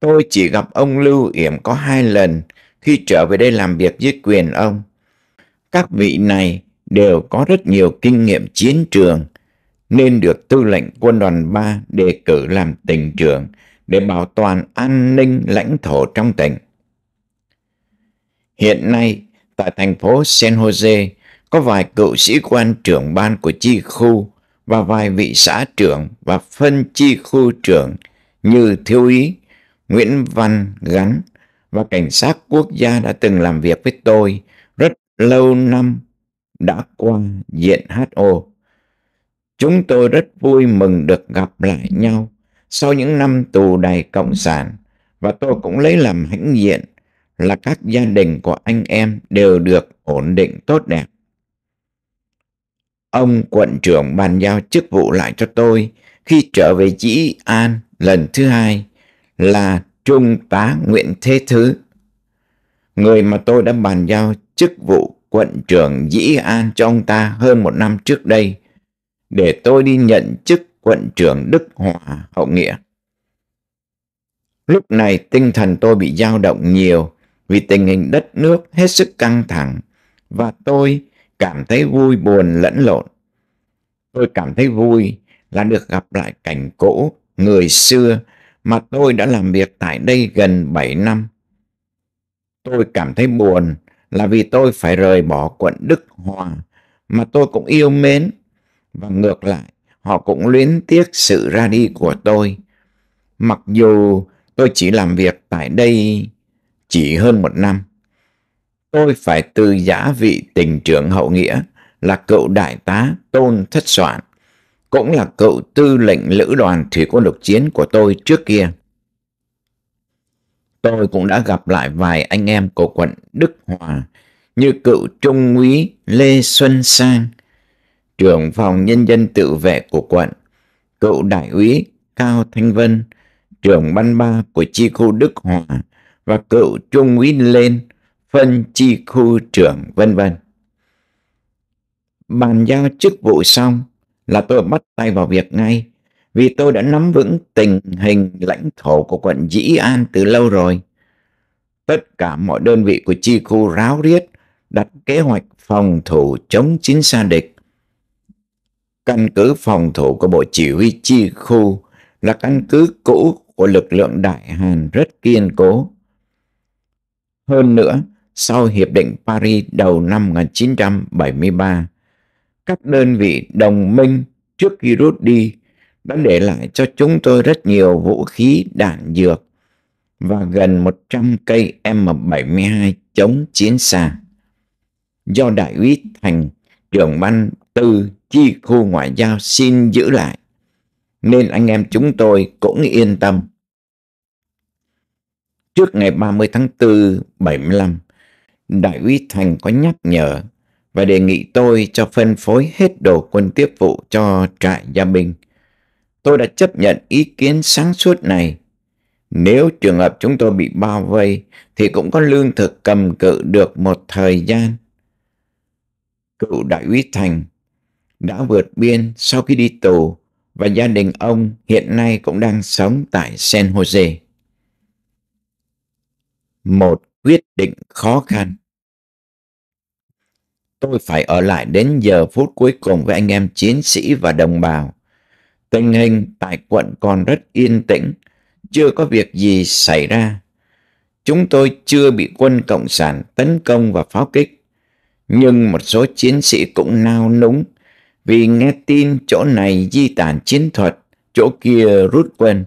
Tôi chỉ gặp ông Lưu Yểm có hai lần khi trở về đây làm việc dưới quyền ông. Các vị này đều có rất nhiều kinh nghiệm chiến trường nên được tư lệnh quân đoàn 3 đề cử làm tỉnh trưởng để bảo toàn an ninh lãnh thổ trong tỉnh. Hiện nay, tại thành phố San Jose có vài cựu sĩ quan trưởng ban của chi khu và vài vị xã trưởng và phân chi khu trưởng như thiếu ý, Nguyễn Văn Gắn và cảnh sát quốc gia đã từng làm việc với tôi rất lâu năm đã qua diện HO. Chúng tôi rất vui mừng được gặp lại nhau sau những năm tù đầy cộng sản và tôi cũng lấy làm hãnh diện là các gia đình của anh em đều được ổn định tốt đẹp. Ông quận trưởng bàn giao chức vụ lại cho tôi khi trở về Dĩ An lần thứ hai là Trung tá Nguyễn Thế Thứ. Người mà tôi đã bàn giao chức vụ quận trưởng Dĩ An cho ông ta hơn một năm trước đây để tôi đi nhận chức quận trưởng Đức Hòa Hậu Nghĩa. Lúc này tinh thần tôi bị dao động nhiều vì tình hình đất nước hết sức căng thẳng và tôi cảm thấy vui buồn lẫn lộn. Tôi cảm thấy vui là được gặp lại cảnh cũ, người xưa mà tôi đã làm việc tại đây gần 7 năm. Tôi cảm thấy buồn là vì tôi phải rời bỏ quận Đức Hòa mà tôi cũng yêu mến và ngược lại họ cũng luyến tiếc sự ra đi của tôi. Mặc dù tôi chỉ làm việc tại đây chỉ hơn một năm. Tôi phải từ giả vị tình trưởng hậu nghĩa là cựu đại tá Tôn Thất Soạn, cũng là cựu tư lệnh lữ đoàn thủy quân lục chiến của tôi trước kia. Tôi cũng đã gặp lại vài anh em của quận Đức Hòa như cựu trung úy Lê Xuân Sang, trưởng phòng nhân dân tự vệ của quận, cựu đại úy Cao Thanh Vân, trưởng ban ba của chi khu Đức Hòa, và cựu trung úy lên phân chi khu trưởng vân vân. Bàn giao chức vụ xong là tôi bắt tay vào việc ngay vì tôi đã nắm vững tình hình lãnh thổ của quận Dĩ An từ lâu rồi. Tất cả mọi đơn vị của chi khu ráo riết đặt kế hoạch phòng thủ chống chính xa địch. Căn cứ phòng thủ của Bộ Chỉ huy Chi khu là căn cứ cũ của lực lượng Đại Hàn rất kiên cố. Hơn nữa, sau Hiệp định Paris đầu năm 1973, các đơn vị đồng minh trước khi rút đi đã để lại cho chúng tôi rất nhiều vũ khí đạn dược và gần 100 cây M72 chống chiến xa. Do Đại úy Thành, trưởng ban tư chi khu ngoại giao xin giữ lại, nên anh em chúng tôi cũng yên tâm. Trước ngày 30 tháng 4, 75, Đại úy Thành có nhắc nhở và đề nghị tôi cho phân phối hết đồ quân tiếp vụ cho trại gia binh. Tôi đã chấp nhận ý kiến sáng suốt này. Nếu trường hợp chúng tôi bị bao vây thì cũng có lương thực cầm cự được một thời gian. Cựu đại úy Thành đã vượt biên sau khi đi tù và gia đình ông hiện nay cũng đang sống tại San Jose một quyết định khó khăn. Tôi phải ở lại đến giờ phút cuối cùng với anh em chiến sĩ và đồng bào. Tình hình tại quận còn rất yên tĩnh, chưa có việc gì xảy ra. Chúng tôi chưa bị quân Cộng sản tấn công và pháo kích. Nhưng một số chiến sĩ cũng nao núng vì nghe tin chỗ này di tản chiến thuật, chỗ kia rút quân.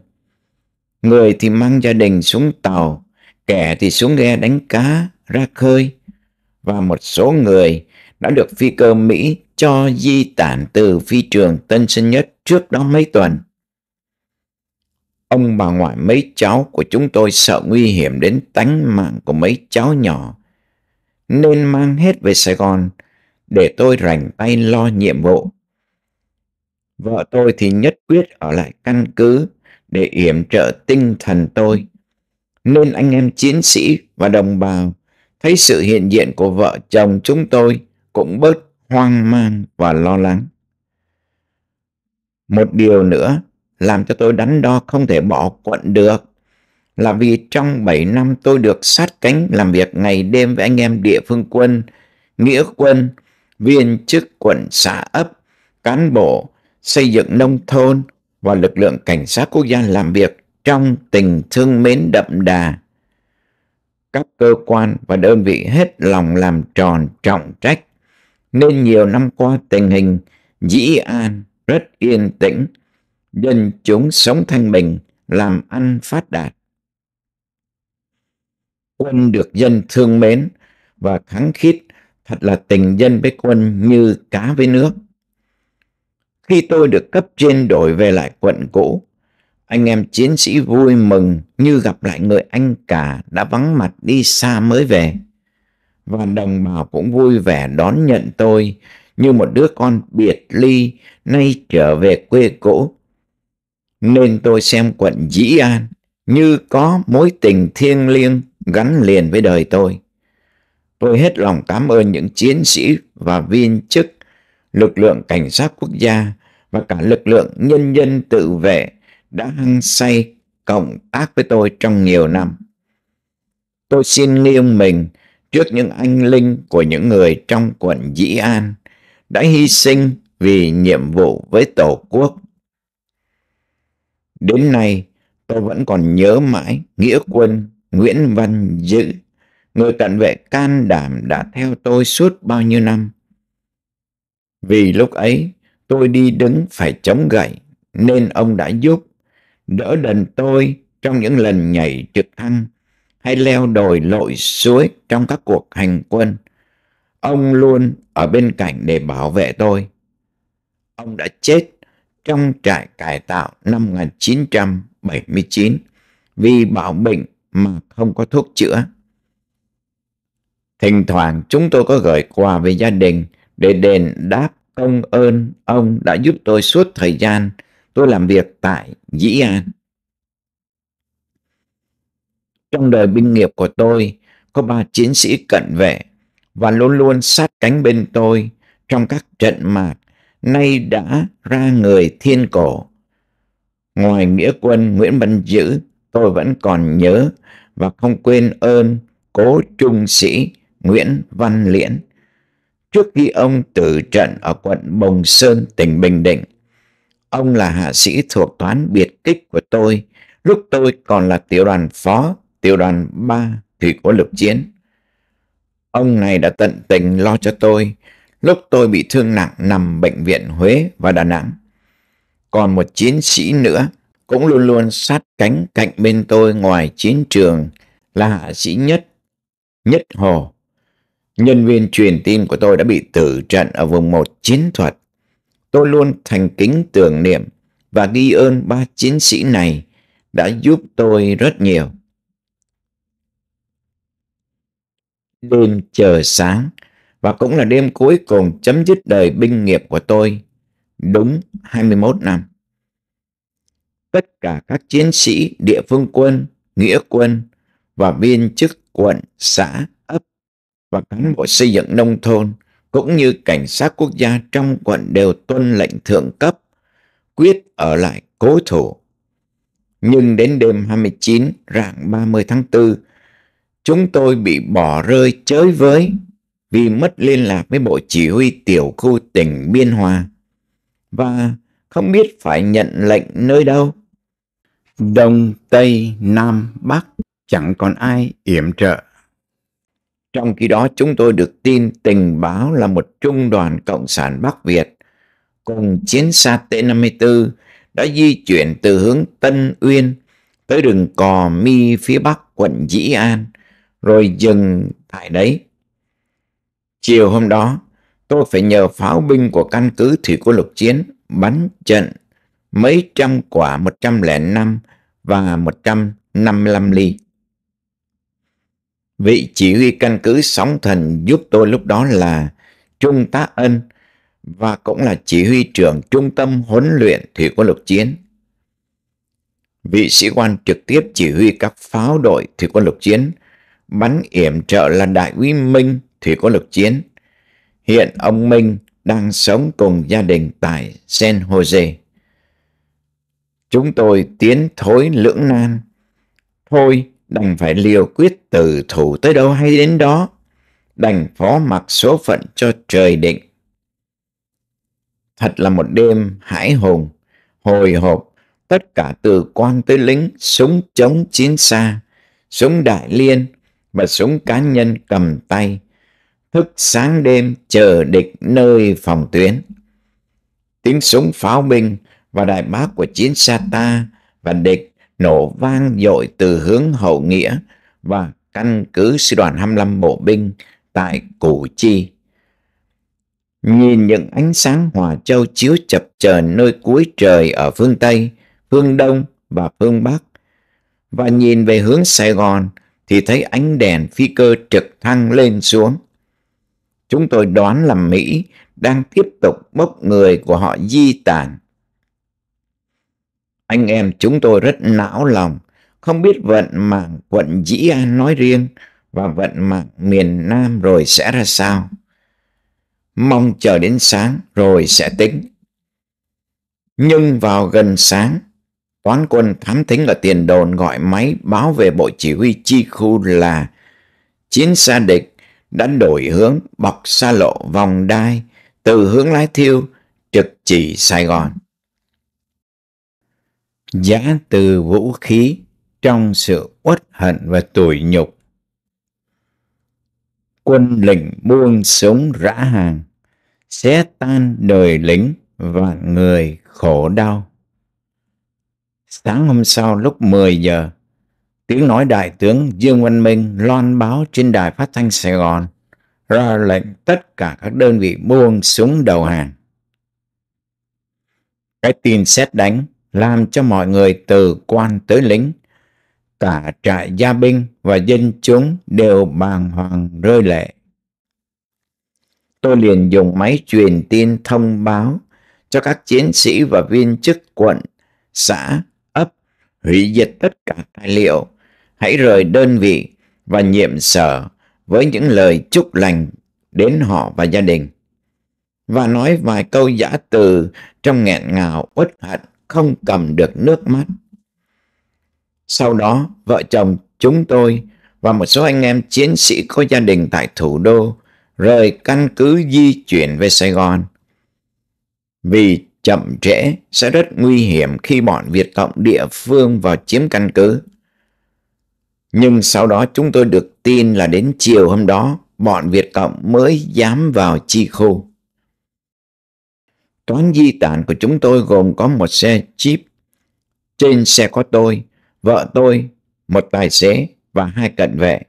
Người thì mang gia đình xuống tàu, kẻ thì xuống ghe đánh cá ra khơi và một số người đã được phi cơ Mỹ cho di tản từ phi trường Tân Sơn Nhất trước đó mấy tuần. Ông bà ngoại mấy cháu của chúng tôi sợ nguy hiểm đến tánh mạng của mấy cháu nhỏ, nên mang hết về Sài Gòn để tôi rảnh tay lo nhiệm vụ. Vợ tôi thì nhất quyết ở lại căn cứ để yểm trợ tinh thần tôi nên anh em chiến sĩ và đồng bào thấy sự hiện diện của vợ chồng chúng tôi cũng bớt hoang mang và lo lắng. Một điều nữa làm cho tôi đắn đo không thể bỏ quận được là vì trong 7 năm tôi được sát cánh làm việc ngày đêm với anh em địa phương quân, nghĩa quân, viên chức quận xã ấp, cán bộ, xây dựng nông thôn và lực lượng cảnh sát quốc gia làm việc trong tình thương mến đậm đà các cơ quan và đơn vị hết lòng làm tròn trọng trách nên nhiều năm qua tình hình dĩ an rất yên tĩnh dân chúng sống thanh bình làm ăn phát đạt quân được dân thương mến và kháng khít thật là tình dân với quân như cá với nước khi tôi được cấp trên đổi về lại quận cũ anh em chiến sĩ vui mừng như gặp lại người anh cả đã vắng mặt đi xa mới về. Và đồng bào cũng vui vẻ đón nhận tôi như một đứa con biệt ly nay trở về quê cũ. Nên tôi xem quận Dĩ An như có mối tình thiêng liêng gắn liền với đời tôi. Tôi hết lòng cảm ơn những chiến sĩ và viên chức, lực lượng cảnh sát quốc gia và cả lực lượng nhân dân tự vệ đã hăng say cộng tác với tôi trong nhiều năm. Tôi xin nghiêng mình trước những anh linh của những người trong quận Dĩ An đã hy sinh vì nhiệm vụ với Tổ quốc. Đến nay, tôi vẫn còn nhớ mãi nghĩa quân Nguyễn Văn Dữ, người cận vệ can đảm đã theo tôi suốt bao nhiêu năm. Vì lúc ấy, tôi đi đứng phải chống gậy, nên ông đã giúp đỡ đần tôi trong những lần nhảy trực thăng hay leo đồi lội suối trong các cuộc hành quân. Ông luôn ở bên cạnh để bảo vệ tôi. Ông đã chết trong trại cải tạo năm 1979 vì bảo bệnh mà không có thuốc chữa. Thỉnh thoảng chúng tôi có gửi quà về gia đình để đền đáp công ơn ông đã giúp tôi suốt thời gian tôi làm việc tại Dĩ An. Trong đời binh nghiệp của tôi có ba chiến sĩ cận vệ và luôn luôn sát cánh bên tôi trong các trận mạc nay đã ra người thiên cổ. Ngoài nghĩa quân Nguyễn Văn Dữ, tôi vẫn còn nhớ và không quên ơn cố trung sĩ Nguyễn Văn Liễn. Trước khi ông tử trận ở quận Bồng Sơn, tỉnh Bình Định, Ông là hạ sĩ thuộc toán biệt kích của tôi, lúc tôi còn là tiểu đoàn phó, tiểu đoàn ba thủy của lực chiến. Ông này đã tận tình lo cho tôi, lúc tôi bị thương nặng nằm bệnh viện Huế và Đà Nẵng. Còn một chiến sĩ nữa cũng luôn luôn sát cánh cạnh bên tôi ngoài chiến trường là hạ sĩ nhất, nhất hồ. Nhân viên truyền tin của tôi đã bị tử trận ở vùng một chiến thuật. Tôi luôn thành kính tưởng niệm và ghi ơn ba chiến sĩ này đã giúp tôi rất nhiều. Đêm chờ sáng và cũng là đêm cuối cùng chấm dứt đời binh nghiệp của tôi, đúng 21 năm. Tất cả các chiến sĩ địa phương quân, nghĩa quân và viên chức quận, xã, ấp và cán bộ xây dựng nông thôn – cũng như cảnh sát quốc gia trong quận đều tuân lệnh thượng cấp, quyết ở lại cố thủ. Nhưng đến đêm 29 rạng 30 tháng 4, chúng tôi bị bỏ rơi chơi với vì mất liên lạc với bộ chỉ huy tiểu khu tỉnh Biên Hòa và không biết phải nhận lệnh nơi đâu. Đông, Tây, Nam, Bắc chẳng còn ai yểm trợ trong khi đó chúng tôi được tin tình báo là một trung đoàn Cộng sản Bắc Việt cùng chiến xa T-54 đã di chuyển từ hướng Tân Uyên tới đường Cò Mi phía Bắc quận Dĩ An rồi dừng tại đấy. Chiều hôm đó, tôi phải nhờ pháo binh của căn cứ thủy quân lục chiến bắn trận mấy trăm quả 105 và 155 ly. Vị chỉ huy căn cứ sóng thần giúp tôi lúc đó là Trung tá Ân và cũng là chỉ huy trưởng trung tâm huấn luyện thủy quân lục chiến. Vị sĩ quan trực tiếp chỉ huy các pháo đội thủy quân lục chiến, bắn yểm trợ là đại úy Minh thủy quân lục chiến. Hiện ông Minh đang sống cùng gia đình tại San Jose. Chúng tôi tiến thối lưỡng nan. Thôi, đành phải liều quyết từ thủ tới đâu hay đến đó, đành phó mặc số phận cho trời định. Thật là một đêm hãi hùng, hồi hộp, tất cả từ quan tới lính, súng chống chiến xa, súng đại liên và súng cá nhân cầm tay, thức sáng đêm chờ địch nơi phòng tuyến. Tiếng súng pháo binh và đại bác của chiến xa ta và địch nổ vang dội từ hướng hậu nghĩa và căn cứ sư đoàn 25 bộ binh tại Củ Chi. Nhìn những ánh sáng hòa châu chiếu chập chờn nơi cuối trời ở phương Tây, phương Đông và phương Bắc, và nhìn về hướng Sài Gòn thì thấy ánh đèn phi cơ trực thăng lên xuống. Chúng tôi đoán là Mỹ đang tiếp tục bốc người của họ di tản anh em chúng tôi rất não lòng, không biết vận mạng quận Dĩ An nói riêng và vận mạng miền Nam rồi sẽ ra sao. Mong chờ đến sáng rồi sẽ tính. Nhưng vào gần sáng, toán quân thám thính ở tiền đồn gọi máy báo về bộ chỉ huy chi khu là chiến xa địch đã đổi hướng bọc xa lộ vòng đai từ hướng lái thiêu trực chỉ Sài Gòn giã từ vũ khí trong sự uất hận và tủi nhục. Quân lĩnh buông súng rã hàng, xé tan đời lính và người khổ đau. Sáng hôm sau lúc 10 giờ, tiếng nói đại tướng Dương Văn Minh loan báo trên đài phát thanh Sài Gòn ra lệnh tất cả các đơn vị buông súng đầu hàng. Cái tin xét đánh làm cho mọi người từ quan tới lính. Cả trại gia binh và dân chúng đều bàng hoàng rơi lệ. Tôi liền dùng máy truyền tin thông báo cho các chiến sĩ và viên chức quận, xã, ấp hủy diệt tất cả tài liệu, hãy rời đơn vị và nhiệm sở với những lời chúc lành đến họ và gia đình và nói vài câu giả từ trong nghẹn ngào uất hận không cầm được nước mắt. Sau đó, vợ chồng chúng tôi và một số anh em chiến sĩ có gia đình tại thủ đô rời căn cứ di chuyển về Sài Gòn. Vì chậm trễ sẽ rất nguy hiểm khi bọn Việt Cộng địa phương vào chiếm căn cứ. Nhưng sau đó chúng tôi được tin là đến chiều hôm đó, bọn Việt Cộng mới dám vào chi khu. Toán di tản của chúng tôi gồm có một xe Jeep. Trên xe có tôi, vợ tôi, một tài xế và hai cận vệ.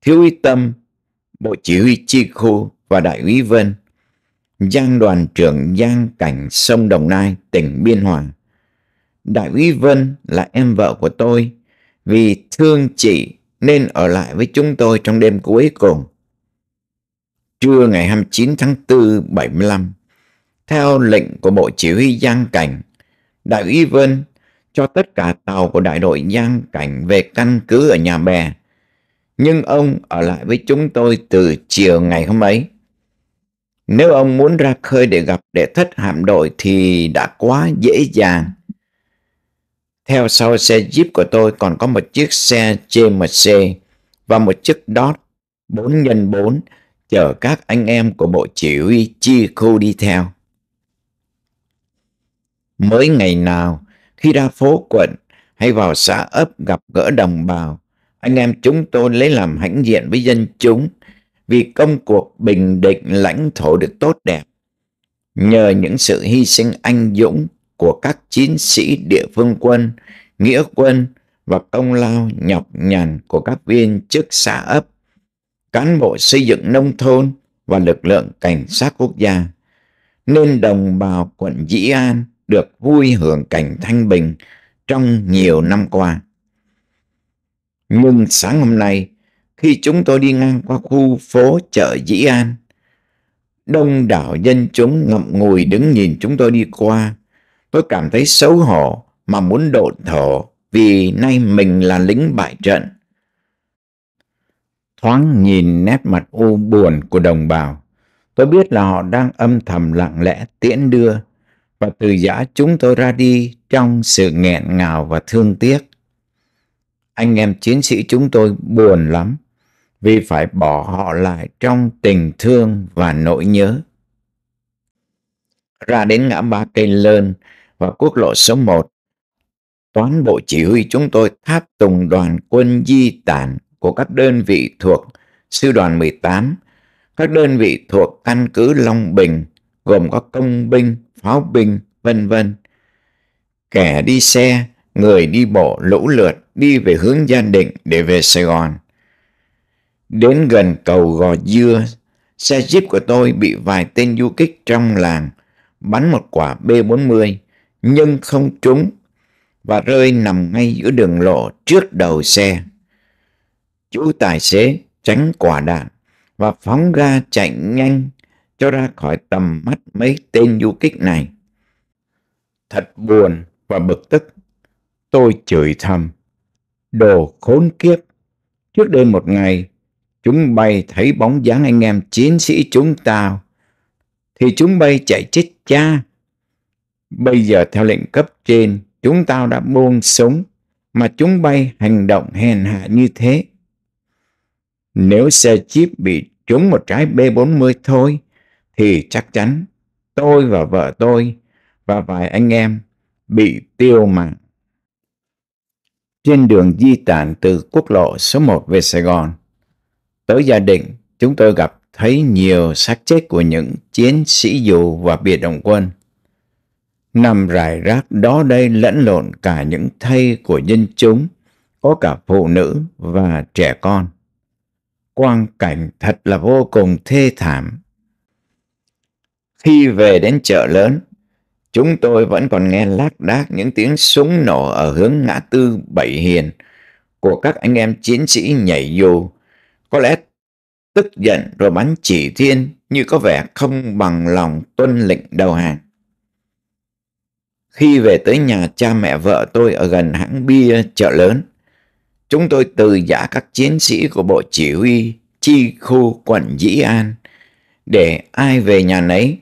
Thiếu úy Tâm, Bộ Chỉ huy Chi Khu và Đại úy Vân. Giang đoàn trưởng Giang Cảnh Sông Đồng Nai, tỉnh Biên Hòa. Đại úy Vân là em vợ của tôi. Vì thương chị nên ở lại với chúng tôi trong đêm cuối cùng. Trưa ngày 29 tháng 4, 75, theo lệnh của Bộ Chỉ huy Giang Cảnh, Đại úy Vân cho tất cả tàu của đại đội Giang Cảnh về căn cứ ở nhà bè. Nhưng ông ở lại với chúng tôi từ chiều ngày hôm ấy. Nếu ông muốn ra khơi để gặp đệ thất hạm đội thì đã quá dễ dàng. Theo sau xe Jeep của tôi còn có một chiếc xe GMC và một chiếc Dodge 4x4 chở các anh em của bộ chỉ huy chi khu đi theo. Mới ngày nào, khi ra phố quận hay vào xã ấp gặp gỡ đồng bào, anh em chúng tôi lấy làm hãnh diện với dân chúng vì công cuộc bình định lãnh thổ được tốt đẹp. Nhờ những sự hy sinh anh dũng của các chiến sĩ địa phương quân, nghĩa quân và công lao nhọc nhằn của các viên chức xã ấp, cán bộ xây dựng nông thôn và lực lượng cảnh sát quốc gia, nên đồng bào quận Dĩ An được vui hưởng cảnh thanh bình trong nhiều năm qua. Nhưng sáng hôm nay, khi chúng tôi đi ngang qua khu phố chợ Dĩ An, đông đảo dân chúng ngậm ngùi đứng nhìn chúng tôi đi qua. Tôi cảm thấy xấu hổ mà muốn độn thổ vì nay mình là lính bại trận. Thoáng nhìn nét mặt u buồn của đồng bào, tôi biết là họ đang âm thầm lặng lẽ tiễn đưa và từ giã chúng tôi ra đi trong sự nghẹn ngào và thương tiếc. Anh em chiến sĩ chúng tôi buồn lắm vì phải bỏ họ lại trong tình thương và nỗi nhớ. Ra đến ngã ba cây lơn và quốc lộ số 1, toán bộ chỉ huy chúng tôi tháp tùng đoàn quân di tản của các đơn vị thuộc Sư đoàn 18, các đơn vị thuộc căn cứ Long Bình, gồm có công binh, pháo binh, vân vân. Kẻ đi xe, người đi bộ lũ lượt đi về hướng Gia Định để về Sài Gòn. Đến gần cầu Gò Dưa, xe jeep của tôi bị vài tên du kích trong làng bắn một quả B-40 nhưng không trúng và rơi nằm ngay giữa đường lộ trước đầu xe. Chú tài xế tránh quả đạn và phóng ga chạy nhanh cho ra khỏi tầm mắt mấy tên du kích này. Thật buồn và bực tức, tôi chửi thầm. Đồ khốn kiếp! Trước đây một ngày, chúng bay thấy bóng dáng anh em chiến sĩ chúng ta, thì chúng bay chạy chết cha. Bây giờ theo lệnh cấp trên, chúng ta đã buông súng, mà chúng bay hành động hèn hạ như thế. Nếu xe jeep bị trúng một trái B40 thôi, thì chắc chắn tôi và vợ tôi và vài anh em bị tiêu mạng. Trên đường di tản từ quốc lộ số 1 về Sài Gòn, tới gia đình chúng tôi gặp thấy nhiều xác chết của những chiến sĩ dù và biệt động quân. Nằm rải rác đó đây lẫn lộn cả những thây của dân chúng, có cả phụ nữ và trẻ con. Quang cảnh thật là vô cùng thê thảm khi về đến chợ lớn, chúng tôi vẫn còn nghe lác đác những tiếng súng nổ ở hướng ngã tư Bảy Hiền của các anh em chiến sĩ nhảy dù. Có lẽ tức giận rồi bắn chỉ thiên như có vẻ không bằng lòng tuân lệnh đầu hàng. Khi về tới nhà cha mẹ vợ tôi ở gần hãng bia chợ lớn, chúng tôi từ giả các chiến sĩ của bộ chỉ huy chi khu quận Dĩ An để ai về nhà nấy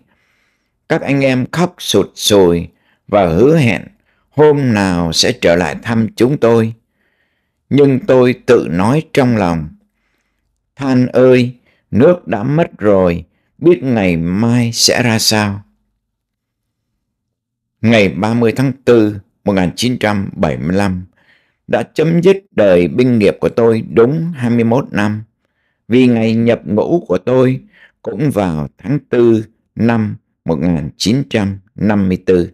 các anh em khóc sụt sùi và hứa hẹn hôm nào sẽ trở lại thăm chúng tôi. Nhưng tôi tự nói trong lòng, Than ơi, nước đã mất rồi, biết ngày mai sẽ ra sao. Ngày 30 tháng 4, 1975 đã chấm dứt đời binh nghiệp của tôi đúng 21 năm vì ngày nhập ngũ của tôi cũng vào tháng 4 năm 1954.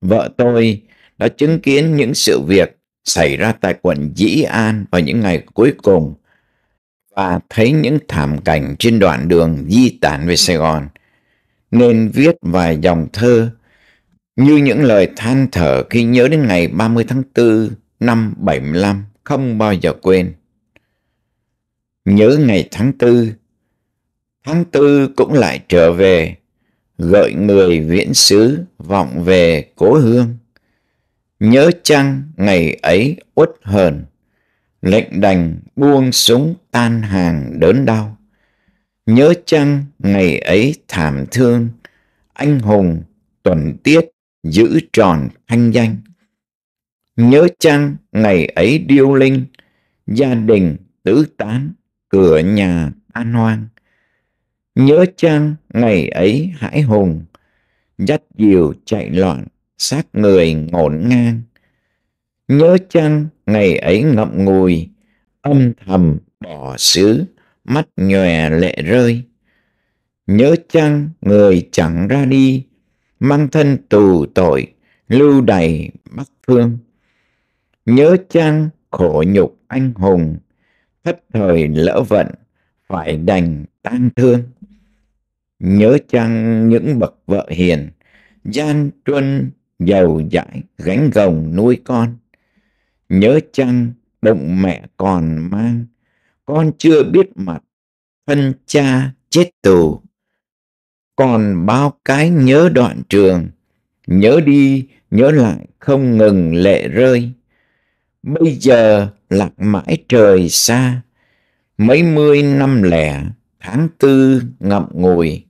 Vợ tôi đã chứng kiến những sự việc xảy ra tại quận Dĩ An vào những ngày cuối cùng và thấy những thảm cảnh trên đoạn đường di tản về Sài Gòn nên viết vài dòng thơ như những lời than thở khi nhớ đến ngày 30 tháng 4 năm 75 không bao giờ quên. Nhớ ngày tháng 4 Tháng tư cũng lại trở về, gợi người viễn xứ vọng về cố hương. Nhớ chăng ngày ấy uất hờn, lệnh đành buông súng tan hàng đớn đau. Nhớ chăng ngày ấy thảm thương, anh hùng tuần tiết giữ tròn thanh danh. Nhớ chăng ngày ấy điêu linh, gia đình tứ tán, cửa nhà an hoang nhớ chăng ngày ấy hãi hùng, dắt diều chạy loạn, sát người ngổn ngang. Nhớ chăng ngày ấy ngậm ngùi, âm thầm bỏ xứ, mắt nhòe lệ rơi. Nhớ chăng người chẳng ra đi, mang thân tù tội, lưu đầy bắc phương. Nhớ chăng khổ nhục anh hùng, thất thời lỡ vận, phải đành tang thương. Nhớ chăng những bậc vợ hiền, gian truân, giàu dãi, gánh gồng nuôi con. Nhớ chăng động mẹ còn mang, con chưa biết mặt, thân cha chết tù. Còn bao cái nhớ đoạn trường, nhớ đi, nhớ lại không ngừng lệ rơi. Bây giờ lạc mãi trời xa, mấy mươi năm lẻ, tháng tư ngậm ngùi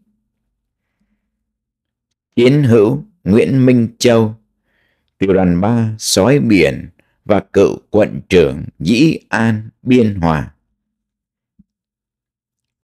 Chiến hữu Nguyễn Minh Châu, tiểu đoàn 3 Sói Biển và cựu quận trưởng Dĩ An Biên Hòa.